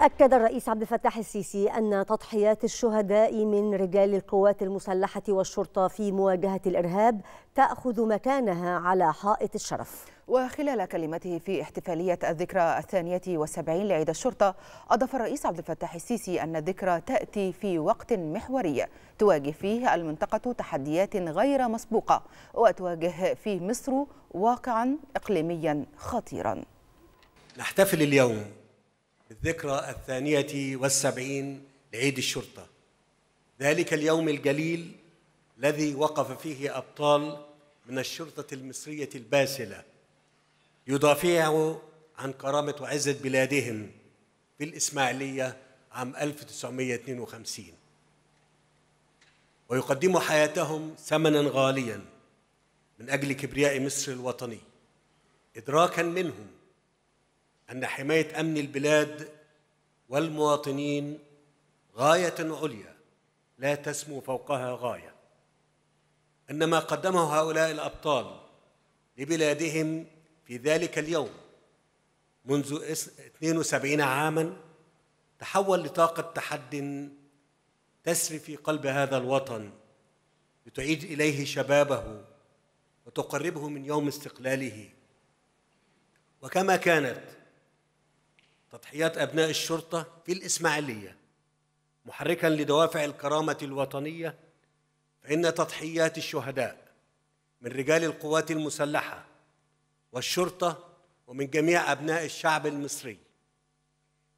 أكد الرئيس عبد الفتاح السيسي أن تضحيات الشهداء من رجال القوات المسلحة والشرطة في مواجهة الإرهاب تأخذ مكانها على حائط الشرف وخلال كلمته في احتفالية الذكرى الثانية والسبعين لعيد الشرطة أضاف الرئيس عبد الفتاح السيسي أن الذكرى تأتي في وقت محوري تواجه فيه المنطقة تحديات غير مسبوقة وتواجه فيه مصر واقعا إقليميا خطيرا نحتفل اليوم بالذكرى الثانية والسبعين لعيد الشرطة ذلك اليوم الجليل الذي وقف فيه أبطال من الشرطة المصرية الباسلة يدافعوا عن كرامة وعزة بلادهم في الإسماعيلية عام 1952 ويقدموا حياتهم ثمنا غاليا من أجل كبرياء مصر الوطني إدراكا منهم أن حماية أمن البلاد والمواطنين غاية عليا لا تسمو فوقها غاية أن ما قدمه هؤلاء الأبطال لبلادهم في ذلك اليوم منذ 72 عاما تحول لطاقة تحد تسري في قلب هذا الوطن لتعيد إليه شبابه وتقربه من يوم استقلاله وكما كانت تضحيات أبناء الشرطة في الإسماعيلية محركا لدوافع الكرامة الوطنية فإن تضحيات الشهداء من رجال القوات المسلحة والشرطة ومن جميع أبناء الشعب المصري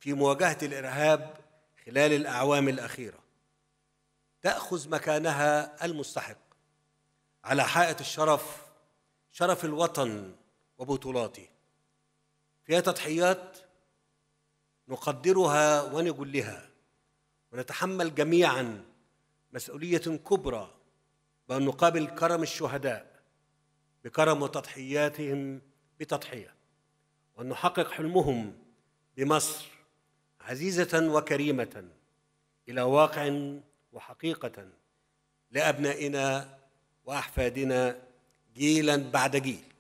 في مواجهة الإرهاب خلال الأعوام الأخيرة تأخذ مكانها المستحق على حائط الشرف شرف الوطن وبطولاته فيها تضحيات نقدرها ونجلها ونتحمل جميعا مسؤولية كبرى بأن نقابل كرم الشهداء بكرم وتضحياتهم بتضحية وأن نحقق حلمهم بمصر عزيزة وكريمة إلى واقع وحقيقة لأبنائنا وأحفادنا جيلا بعد جيل